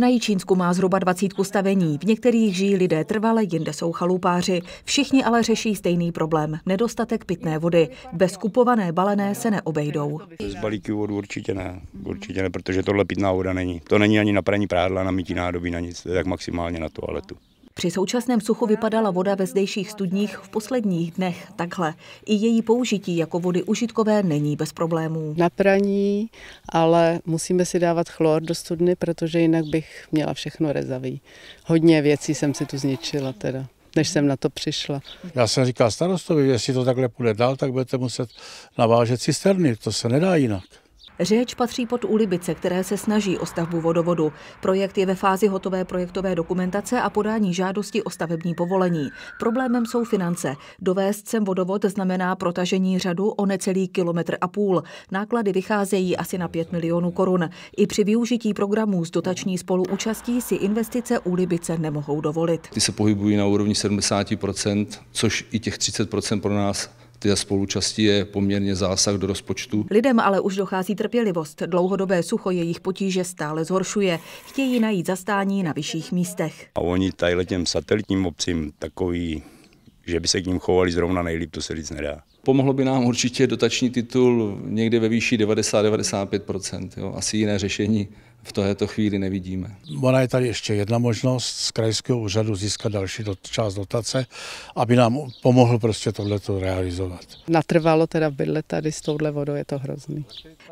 na Jičínsku má zhruba 20 stavení. V některých žijí lidé trvale, jinde jsou chalupáři. Všichni ale řeší stejný problém – nedostatek pitné vody. Bez kupované balené se neobejdou. Z balíky vodu určitě ne, určitě ne, protože tohle pitná voda není. To není ani na praní prádla, na mytí nádobí, na nic, tak maximálně na toaletu. Při současném suchu vypadala voda ve zdejších studních v posledních dnech takhle. I její použití jako vody užitkové není bez problémů. Na praní, ale musíme si dávat chlor do studny, protože jinak bych měla všechno rezavý. Hodně věcí jsem si tu zničila teda než jsem na to přišla. Já jsem říkal starostovi, jestli to takhle půjde dál, tak budete muset navážet cisterny, to se nedá jinak. Řeč patří pod Ulibice, které se snaží o stavbu vodovodu. Projekt je ve fázi hotové projektové dokumentace a podání žádosti o stavební povolení. Problémem jsou finance. Dovést sem vodovod znamená protažení řadu o necelý kilometr a půl. Náklady vycházejí asi na 5 milionů korun. I při využití programů s dotační spoluúčastí si investice Ulibice nemohou dovolit. Ty se pohybují na úrovni 70%, což i těch 30% pro nás té spolučasti je poměrně zásah do rozpočtu. Lidem ale už dochází trpělivost. Dlouhodobé sucho jejich potíže stále zhoršuje. Chtějí najít zastání na vyšších místech. A oni tady těm satelitním obcím takový že by se k ním chovali zrovna nejlíp, to se říct nedá. Pomohlo by nám určitě dotační titul někde ve výši 90-95%, asi jiné řešení v této chvíli nevidíme. Ona je tady ještě jedna možnost z krajského úřadu získat další dot, část dotace, aby nám pomohl prostě tohleto realizovat. Natrvalo teda bydle tady s touhle vodou, je to hrozný.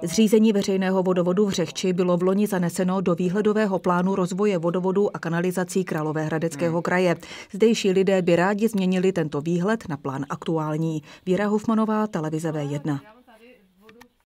Zřízení veřejného vodovodu v Řehči bylo v loni zaneseno do výhledového plánu rozvoje vodovodu a kanalizací Královéhradeckého kraje. Zdejší lidé by rádi změnili tento výhled na plán aktuální. Víra Hofmanová, televize V1.